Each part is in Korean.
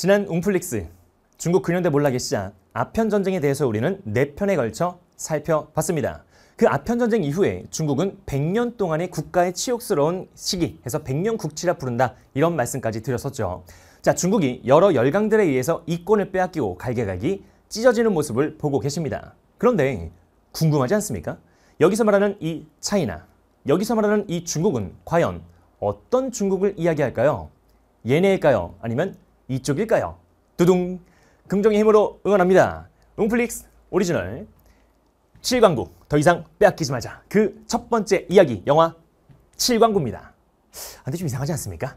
지난 웅플릭스 중국 근현대 몰락의 시작 아편 전쟁에 대해서 우리는 네 편에 걸쳐 살펴봤습니다. 그 아편 전쟁 이후에 중국은 100년 동안의 국가의 치욕스러운 시기 해서 100년 국치라 부른다 이런 말씀까지 드렸었죠. 자, 중국이 여러 열강들에 의해서 이권을 빼앗기고 갈게각이 찢어지는 모습을 보고 계십니다. 그런데 궁금하지 않습니까? 여기서 말하는 이 차이나, 여기서 말하는 이 중국은 과연 어떤 중국을 이야기할까요? 얘네일까요? 아니면 이쪽일까요? 두둥! 긍정의 힘으로 응원합니다. 웅플릭스 오리지널 7광구 더 이상 빼앗기지 말자 그 첫 번째 이야기 영화 7광구입니다. 아, 근데 좀 이상하지 않습니까?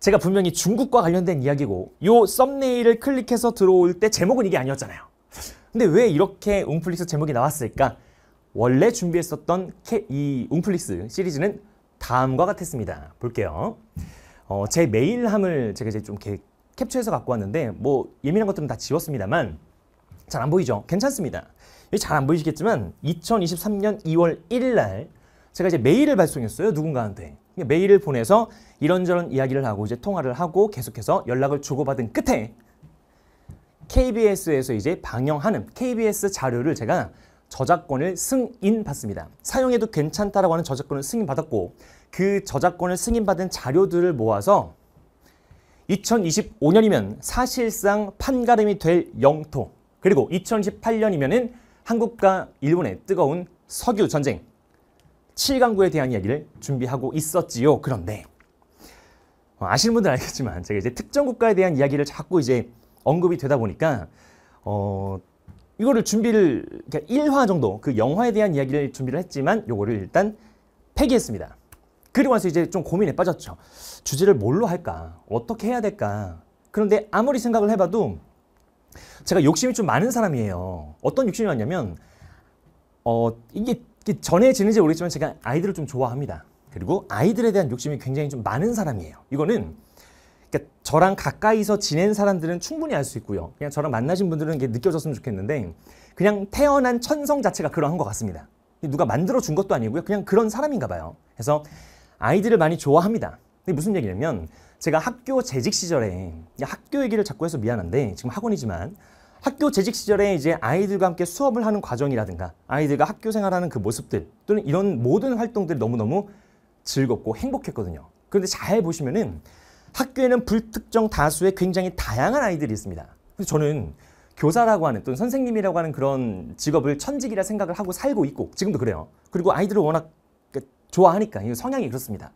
제가 분명히 중국과 관련된 이야기고 요 썸네일을 클릭해서 들어올 때 제목은 이게 아니었잖아요. 근데 왜 이렇게 웅플릭스 제목이 나왔을까? 원래 준비했었던 이 웅플릭스 시리즈는 다음과 같았습니다. 볼게요. 어, 제 메일함을 제가 이제 좀 이렇게 캡처해서 갖고 왔는데 뭐 예민한 것들은 다 지웠습니다만 잘 안 보이죠? 괜찮습니다. 잘 안 보이시겠지만 2023년 2월 1일 날 제가 이제 메일을 발송했어요. 누군가한테. 메일을 보내서 이런저런 이야기를 하고 이제 통화를 하고 계속해서 연락을 주고받은 끝에 KBS에서 이제 방영하는 KBS 자료를 제가 저작권을 승인받습니다. 사용해도 괜찮다라고 하는 저작권을 승인받았고 그 저작권을 승인받은 자료들을 모아서 2025년이면 사실상 판가름이 될 영토 그리고 2018년이면은 한국과 일본의 뜨거운 석유 전쟁 7강구에 대한 이야기를 준비하고 있었지요. 그런데 어, 아시는 분들 은 알겠지만 제가 이제 특정 국가에 대한 이야기를 자꾸 이제 언급이 되다 보니까 어 이거를 준비를 그 그러니까 1화 정도 그 영화에 대한 이야기를 준비를 했지만 이거를 일단 폐기했습니다. 그리고 나서 이제 좀 고민에 빠졌죠. 주제를 뭘로 할까? 어떻게 해야 될까? 그런데 아무리 생각을 해봐도 제가 욕심이 좀 많은 사람이에요. 어떤 욕심이 많냐면 어, 이게, 이게 전해지는지 모르겠지만 제가 아이들을 좀 좋아합니다. 그리고 아이들에 대한 욕심이 굉장히 좀 많은 사람이에요. 이거는 그러니까 저랑 가까이서 지낸 사람들은 충분히 알 수 있고요. 그냥 저랑 만나신 분들은 이게 느껴졌으면 좋겠는데 그냥 태어난 천성 자체가 그러한 것 같습니다. 누가 만들어 준 것도 아니고요. 그냥 그런 사람인가 봐요. 그래서 아이들을 많이 좋아합니다. 근데 무슨 얘기냐면 제가 학교 재직 시절에 학교 얘기를 자꾸 해서 미안한데 지금 학원이지만 학교 재직 시절에 이제 아이들과 함께 수업을 하는 과정이라든가 아이들과 학교 생활하는 그 모습들 또는 이런 모든 활동들이 너무너무 즐겁고 행복했거든요. 그런데 잘 보시면은 학교에는 불특정 다수의 굉장히 다양한 아이들이 있습니다. 그래서 저는 교사라고 하는 또는 선생님이라고 하는 그런 직업을 천직이라 생각을 하고 살고 있고 지금도 그래요. 그리고 아이들을 워낙 좋아하니까 이 성향이 그렇습니다.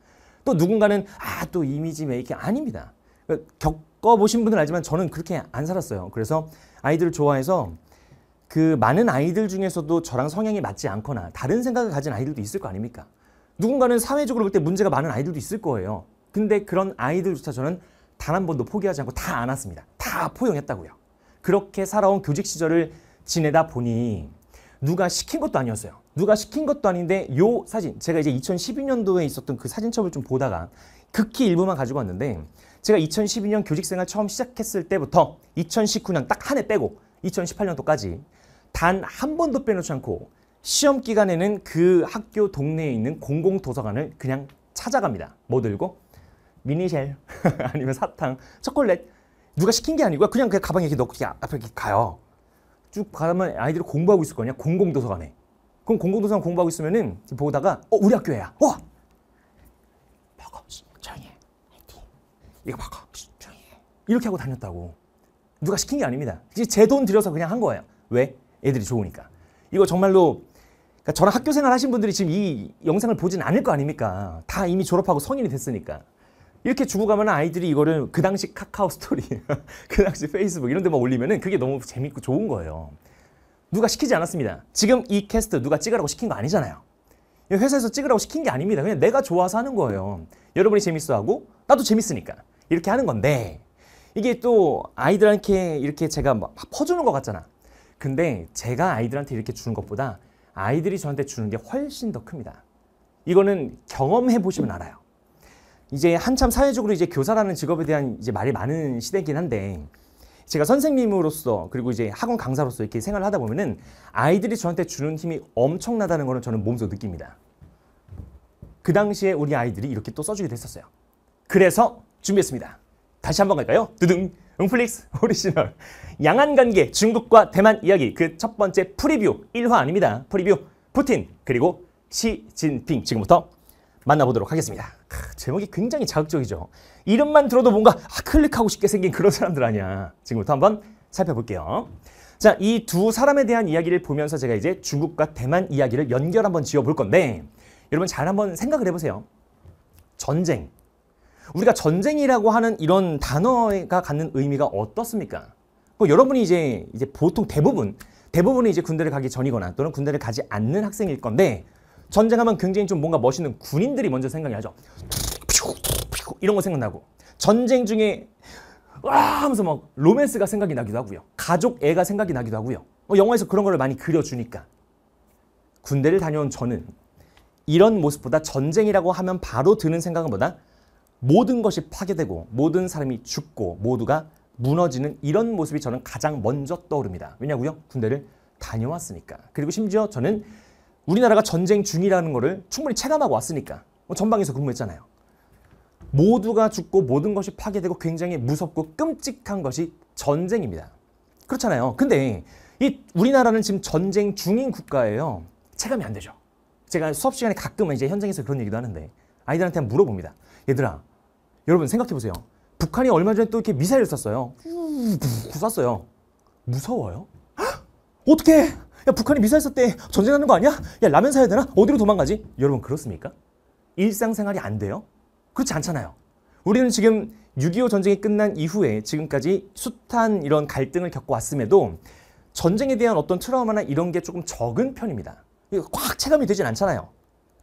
또 누군가는 아 또 이미지 메이킹 아닙니다. 겪어보신 분들 알지만 저는 그렇게 안 살았어요. 그래서 아이들을 좋아해서 그 많은 아이들 중에서도 저랑 성향이 맞지 않거나 다른 생각을 가진 아이들도 있을 거 아닙니까? 누군가는 사회적으로 볼 때 문제가 많은 아이들도 있을 거예요. 근데 그런 아이들조차 저는 단 한 번도 포기하지 않고 다 안았습니다. 다 포용했다고요. 그렇게 살아온 교직 시절을 지내다 보니 누가 시킨 것도 아니었어요. 누가 시킨 것도 아닌데 요 사진 제가 이제 2012년도에 있었던 그 사진첩을 좀 보다가 극히 일부만 가지고 왔는데 제가 2012년 교직생활 처음 시작했을 때부터 2019년 딱 한 해 빼고 2018년도까지 단 한 번도 빼놓지 않고 시험 기간에는 그 학교 동네에 있는 공공도서관을 그냥 찾아갑니다. 뭐 들고? 미니쉘 아니면 사탕, 초콜릿 누가 시킨 게 아니고요. 그냥 그냥 가방에 이렇게 넣고 이렇게 앞에 이렇게 가요. 쭉 가면 아이들이 공부하고 있을 거냐 공공도서관에. 그럼 공공도서관 공부하고 있으면은 보다가 어 우리 학교애야. 와 먹어 조용히 이거 먹어 조용히 이렇게 하고 다녔다고. 누가 시킨 게 아닙니다. 제 돈 들여서 그냥 한 거예요. 왜? 애들이 좋으니까. 이거 정말로 그러니까 저랑 학교 생활 하신 분들이 지금 이 영상을 보진 않을 거 아닙니까? 다 이미 졸업하고 성인이 됐으니까. 이렇게 주고 가면 아이들이 이거를 그 당시 카카오 스토리, 그 당시 페이스북 이런 데만 올리면은 그게 너무 재밌고 좋은 거예요. 누가 시키지 않았습니다. 지금 이 캐스트 누가 찍으라고 시킨 거 아니잖아요. 회사에서 찍으라고 시킨 게 아닙니다. 그냥 내가 좋아서 하는 거예요. 여러분이 재밌어하고 나도 재밌으니까 이렇게 하는 건데 이게 또 아이들한테 이렇게 제가 막 퍼주는 것 같잖아. 근데 제가 아이들한테 이렇게 주는 것보다 아이들이 저한테 주는 게 훨씬 더 큽니다. 이거는 경험해 보시면 알아요. 이제 한참 사회적으로 이제 교사라는 직업에 대한 이제 말이 많은 시대이긴 한데 제가 선생님으로서 그리고 이제 학원 강사로서 이렇게 생활을 하다 보면은 아이들이 저한테 주는 힘이 엄청나다는 거는 저는 몸소 느낍니다. 그 당시에 우리 아이들이 이렇게 또 써주게 됐었어요. 그래서 준비했습니다. 다시 한번 갈까요? 두둥! 응플릭스 오리지널 양안관계 중국과 대만 이야기 그 첫 번째 프리뷰 1화 아닙니다. 프리뷰 푸틴 그리고 시진핑 지금부터 만나보도록 하겠습니다. 크, 제목이 굉장히 자극적이죠. 이름만 들어도 뭔가 아, 클릭하고 싶게 생긴 그런 사람들 아니야. 지금부터 한번 살펴볼게요. 자, 이 두 사람에 대한 이야기를 보면서 제가 이제 중국과 대만 이야기를 연결 한번 지어볼 건데 여러분 잘 한번 생각을 해보세요. 전쟁. 우리가 전쟁이라고 하는 이런 단어가 갖는 의미가 어떻습니까? 뭐 여러분이 이제 이제 보통 대부분 대부분이 이제 군대를 가기 전이거나 또는 군대를 가지 않는 학생일 건데 전쟁하면 굉장히 좀 뭔가 멋있는 군인들이 먼저 생각이 나죠. 이런 거 생각나고 전쟁 중에 와 하면서 막 로맨스가 생각이 나기도 하고요. 가족 애가 생각이 나기도 하고요. 뭐 영화에서 그런 거를 많이 그려주니까 군대를 다녀온 저는 이런 모습보다 전쟁이라고 하면 바로 드는 생각은 뭐다? 모든 것이 파괴되고 모든 사람이 죽고 모두가 무너지는 이런 모습이 저는 가장 먼저 떠오릅니다. 왜냐고요? 군대를 다녀왔으니까. 그리고 심지어 저는 우리나라가 전쟁 중이라는 것을 충분히 체감하고 왔으니까 뭐 전방에서 근무했잖아요. 모두가 죽고 모든 것이 파괴되고 굉장히 무섭고 끔찍한 것이 전쟁입니다. 그렇잖아요. 근데 이 우리나라는 지금 전쟁 중인 국가예요. 체감이 안 되죠. 제가 수업 시간에 가끔은 이제 현장에서 그런 얘기도 하는데 아이들한테 물어봅니다. 얘들아, 여러분 생각해 보세요. 북한이 얼마 전에 또 이렇게 미사일을 쐈어요. 쐈어요. 무서워요? 어떻게? 야 북한이 미사일 쐈대 전쟁하는 거 아니야? 야 라면 사야 되나? 어디로 도망가지? 여러분 그렇습니까? 일상생활이 안 돼요? 그렇지 않잖아요. 우리는 지금 6.25 전쟁이 끝난 이후에 지금까지 숱한 이런 갈등을 겪어왔음에도 전쟁에 대한 어떤 트라우마나 이런 게 조금 적은 편입니다. 꽉 체감이 되진 않잖아요.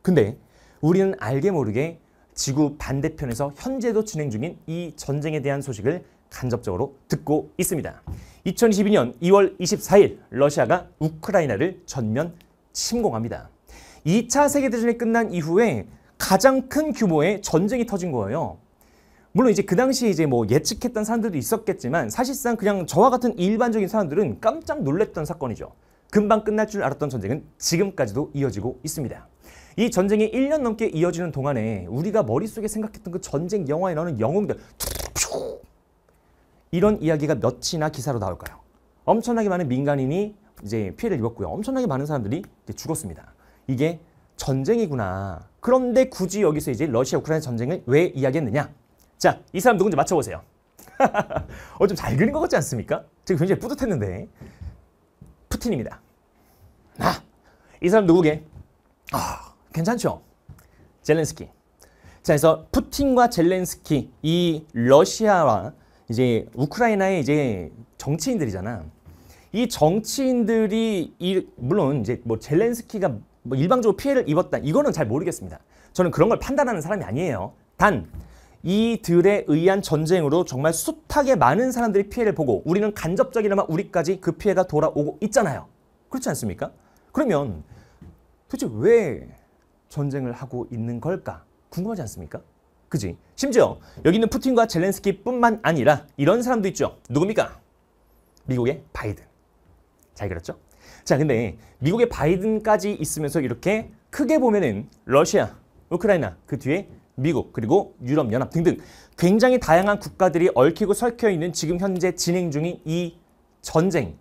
근데 우리는 알게 모르게 지구 반대편에서 현재도 진행 중인 이 전쟁에 대한 소식을 간접적으로 듣고 있습니다. 2022년 2월 24일 러시아가 우크라이나를 전면 침공합니다. 2차 세계대전이 끝난 이후에 가장 큰 규모의 전쟁이 터진 거예요. 물론 이제 그 당시에 이제 뭐 예측했던 사람들도 있었겠지만 사실상 그냥 저와 같은 일반적인 사람들은 깜짝 놀랐던 사건이죠. 금방 끝날 줄 알았던 전쟁은 지금까지도 이어지고 있습니다. 이 전쟁이 1년 넘게 이어지는 동안에 우리가 머릿속에 생각했던 그 전쟁 영화에 나오는 영웅들 툭툭 이런 이야기가 몇이나 기사로 나올까요? 엄청나게 많은 민간인이 이제 피해를 입었고요. 엄청나게 많은 사람들이 죽었습니다. 이게 전쟁이구나. 그런데 굳이 여기서 이제 러시아 우크라이나 전쟁을 왜 이야기했느냐? 자, 이 사람 누군지 맞춰보세요. 어, 좀 잘 그린 것 같지 않습니까? 지금 굉장히 뿌듯했는데. 푸틴입니다. 아, 이 사람 누구게? 아, 괜찮죠? 젤렌스키. 자, 그래서 푸틴과 젤렌스키, 이 러시아와 이제 우크라이나의 이제 정치인들이잖아. 이 정치인들이 이, 물론 이제 뭐 젤렌스키가 뭐 일방적으로 피해를 입었다 이거는 잘 모르겠습니다. 저는 그런 걸 판단하는 사람이 아니에요. 단 이들에 의한 전쟁으로 정말 숱하게 많은 사람들이 피해를 보고 우리는 간접적이나마 우리까지 그 피해가 돌아오고 있잖아요. 그렇지 않습니까? 그러면 도대체 왜 전쟁을 하고 있는 걸까? 궁금하지 않습니까? 그지? 심지어 여기는 푸틴과 젤렌스키뿐만 아니라 이런 사람도 있죠. 누굽니까? 미국의 바이든. 잘 그렸죠? 자, 근데 미국의 바이든까지 있으면서 이렇게 크게 보면은 러시아, 우크라이나, 그 뒤에 미국, 그리고 유럽연합 등등 굉장히 다양한 국가들이 얽히고 설켜 있는 지금 현재 진행 중인 이 전쟁.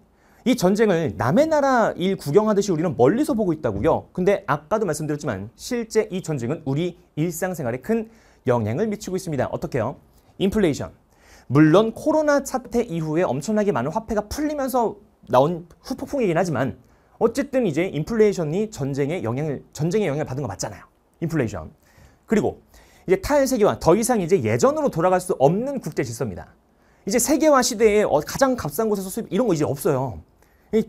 이 전쟁을 남의 나라 일 구경하듯이 우리는 멀리서 보고 있다고요. 근데 아까도 말씀드렸지만 실제 이 전쟁은 우리 일상생활에 큰 영향을 미치고 있습니다. 어떻게요? 인플레이션. 물론 코로나 사태 이후에 엄청나게 많은 화폐가 풀리면서 나온 후폭풍이긴 하지만 어쨌든 이제 인플레이션이 전쟁에 영향을 전쟁에 영향을 받은 거 맞잖아요. 인플레이션. 그리고 이제 탈세계화 더 이상 이제 예전으로 돌아갈 수 없는 국제 질서입니다. 이제 세계화 시대에 어, 가장 값싼 곳에서 수입 이런 거 이제 없어요.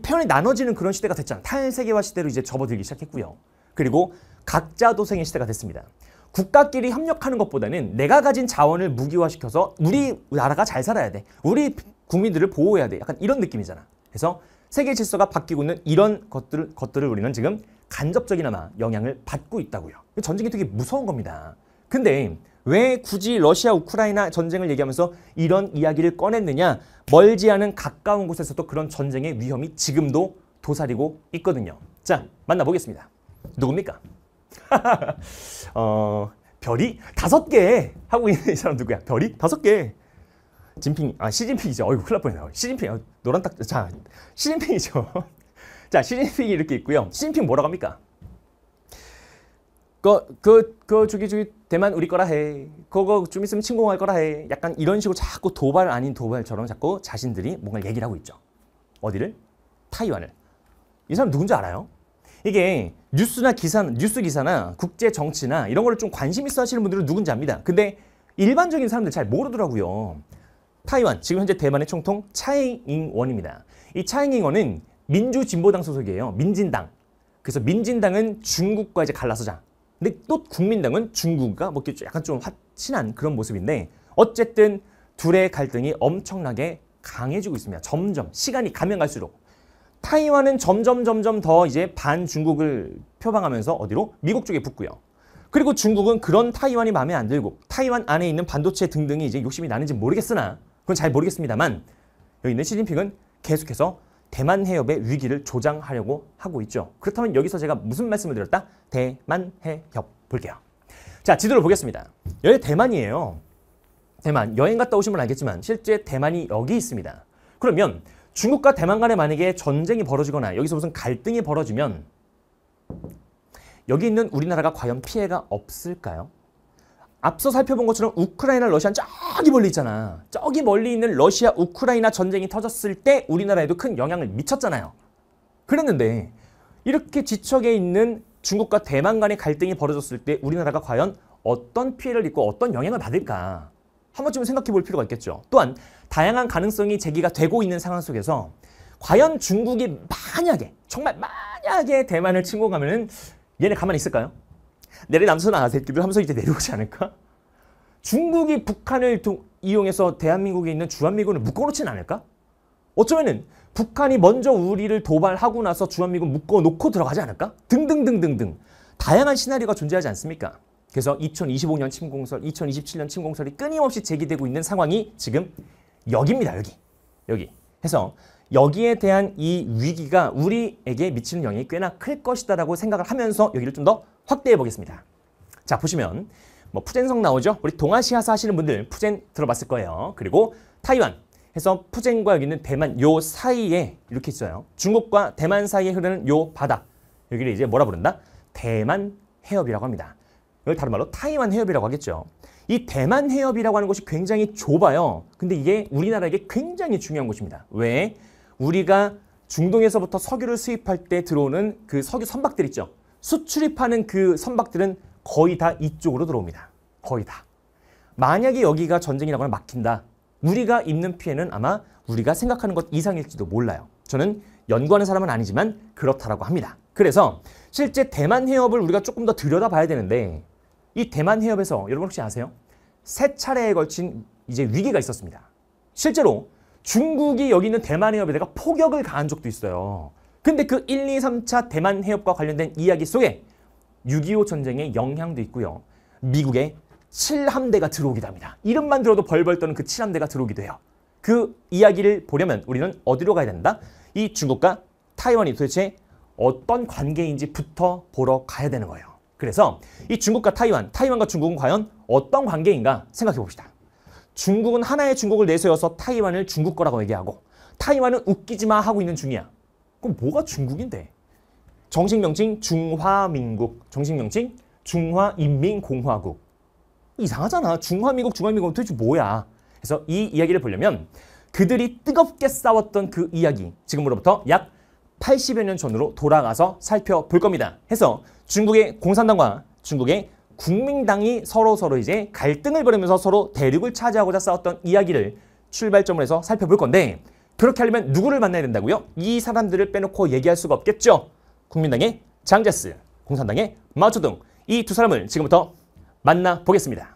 표현이 나눠지는 그런 시대가 됐잖아요. 탈세계화 시대로 이제 접어들기 시작했고요. 그리고 각자 도생의 시대가 됐습니다. 국가끼리 협력하는 것보다는 내가 가진 자원을 무기화시켜서 우리 나라가 잘 살아야 돼. 우리 국민들을 보호해야 돼. 약간 이런 느낌이잖아. 그래서 세계 질서가 바뀌고 있는 이런 것들, 것들을 우리는 지금 간접적이나마 영향을 받고 있다고요. 전쟁이 되게 무서운 겁니다. 근데 왜 굳이 러시아 우크라이나 전쟁을 얘기하면서 이런 이야기를 꺼냈느냐? 멀지 않은 가까운 곳에서도 그런 전쟁의 위험이 지금도 도사리고 있거든요. 자, 만나보겠습니다. 누굽니까? 어, 별이 다섯 개 하고 있는 이 사람 누구야? 별이 다섯 개. 진핑 아 시진핑이죠. 어이구 큰일 날뻔했네요. 어, 시진핑 아, 노란 딱 자 시진핑이죠. 자 시진핑이 이렇게 있고요. 시진핑 뭐라고 합니까? 그 그 그, 그 저기 저기 대만 우리 거라 해. 그거 좀 있으면 침공할 거라 해. 약간 이런 식으로 자꾸 도발 아닌 도발처럼 자꾸 자신들이 뭔가 얘기를 하고 있죠. 어디를? 타이완을. 이 사람 누군지 알아요? 이게 뉴스나 기사, 뉴스 기사나 국제 정치나 이런 거를 좀 관심 있어 하시는 분들은 누군지 압니다. 근데 일반적인 사람들 잘 모르더라고요. 타이완, 지금 현재 대만의 총통 차잉잉원입니다이차잉잉원은 민주진보당 소속이에요. 민진당. 그래서 민진당은 중국과 이제 갈라서자. 근데 또 국민당은 중국과 뭐 약간 좀 화친한 그런 모습인데 어쨌든 둘의 갈등이 엄청나게 강해지고 있습니다. 점점 시간이 가면 갈수록 타이완은 점점 점점 더 이제 반중국을 표방하면서 어디로? 미국 쪽에 붙고요. 그리고 중국은 그런 타이완이 마음에 안 들고 타이완 안에 있는 반도체 등등이 이제 욕심이 나는지 모르겠으나 그건 잘 모르겠습니다만 여기 있는 시진핑은 계속해서 대만 해협의 위기를 조장하려고 하고 있죠. 그렇다면 여기서 제가 무슨 말씀을 드렸다? 대만 해협 볼게요. 자 지도를 보겠습니다. 여기 대만이에요. 대만 여행 갔다 오시면 알겠지만 실제 대만이 여기 있습니다. 그러면 중국과 대만 간에 만약에 전쟁이 벌어지거나 여기서 무슨 갈등이 벌어지면 여기 있는 우리나라가 과연 피해가 없을까요? 앞서 살펴본 것처럼 우크라이나 러시아 저기 멀리 있잖아. 저기 멀리 있는 러시아 우크라이나 전쟁이 터졌을 때 우리나라에도 큰 영향을 미쳤잖아요. 그랬는데 이렇게 지척에 있는 중국과 대만 간의 갈등이 벌어졌을 때 우리나라가 과연 어떤 피해를 입고 어떤 영향을 받을까? 한 번쯤은 생각해 볼 필요가 있겠죠. 또한 다양한 가능성이 제기가 되고 있는 상황 속에서 과연 중국이 만약에 정말 만약에 대만을 침공 하면은 얘네 가만히 있을까요? 내리 남선 아새끼들 하면서 이제 내려오지 않을까? 중국이 북한을 도, 이용해서 대한민국에 있는 주한미군을 묶어놓진 않을까? 어쩌면은 북한이 먼저 우리를 도발하고 나서 주한미군 묶어놓고 들어가지 않을까? 등등등등등 다양한 시나리오가 존재하지 않습니까? 그래서 2025년 침공설, 2027년 침공설이 끊임없이 제기되고 있는 상황이 지금 여기입니다. 여기. 여기. 해서 여기에 대한 이 위기가 우리에게 미치는 영향이 꽤나 클 것이다라고 생각을 하면서 여기를 좀 더 확대해 보겠습니다. 자, 보시면 뭐 푸젠성 나오죠? 우리 동아시아사 하시는 분들 푸젠 들어봤을 거예요. 그리고 타이완 해서 푸젠과 여기 있는 대만 요 사이에 이렇게 있어요. 중국과 대만 사이에 흐르는 요 바다. 여기를 이제 뭐라 부른다? 대만 해협이라고 합니다. 이걸 다른 말로 타이완 해협이라고 하겠죠. 이 대만 해협이라고 하는 것이 굉장히 좁아요. 근데 이게 우리나라에게 굉장히 중요한 곳입니다. 왜? 우리가 중동에서부터 석유를 수입할 때 들어오는 그 석유 선박들 있죠. 수출입하는 그 선박들은 거의 다 이쪽으로 들어옵니다. 거의 다. 만약에 여기가 전쟁이라고 하면 막힌다. 우리가 입는 피해는 아마 우리가 생각하는 것 이상일지도 몰라요. 저는 연구하는 사람은 아니지만 그렇다라고 합니다. 그래서 실제 대만 해협을 우리가 조금 더 들여다봐야 되는데 이 대만 해협에서 여러분 혹시 아세요? 세 차례에 걸친 이제 위기가 있었습니다. 실제로 중국이 여기 있는 대만 해협에다가 포격을 가한 적도 있어요. 근데 그 1, 2, 3차 대만 해협과 관련된 이야기 속에 6.25 전쟁의 영향도 있고요. 미국의 7함대가 들어오기도 합니다. 이름만 들어도 벌벌 떠는 그 7함대가 들어오기도 해요. 그 이야기를 보려면 우리는 어디로 가야 된다? 이 중국과 타이완이 도대체 어떤 관계인지부터 보러 가야 되는 거예요. 그래서 이 중국과 타이완, 타이완과 중국은 과연 어떤 관계인가 생각해 봅시다. 중국은 하나의 중국을 내세워서 타이완을 중국 거라고 얘기하고 타이완은 웃기지 마 하고 있는 중이야. 그럼 뭐가 중국인데? 정식 명칭 중화민국, 정식 명칭 중화인민공화국. 이상하잖아. 중화민국, 중화민국 도대체 뭐야? 그래서 이 이야기를 보려면 그들이 뜨겁게 싸웠던 그 이야기, 지금으로부터 약 80여 년 전으로 돌아가서 살펴볼 겁니다. 해서 중국의 공산당과 중국의 국민당이 서로 서로 이제 갈등을 벌이면서 서로 대륙을 차지하고자 싸웠던 이야기를 출발점으로 해서 살펴볼 건데 그렇게 하려면 누구를 만나야 된다고요? 이 사람들을 빼놓고 얘기할 수가 없겠죠. 국민당의 장제스, 공산당의 마오쩌둥 이 두 사람을 지금부터 만나보겠습니다.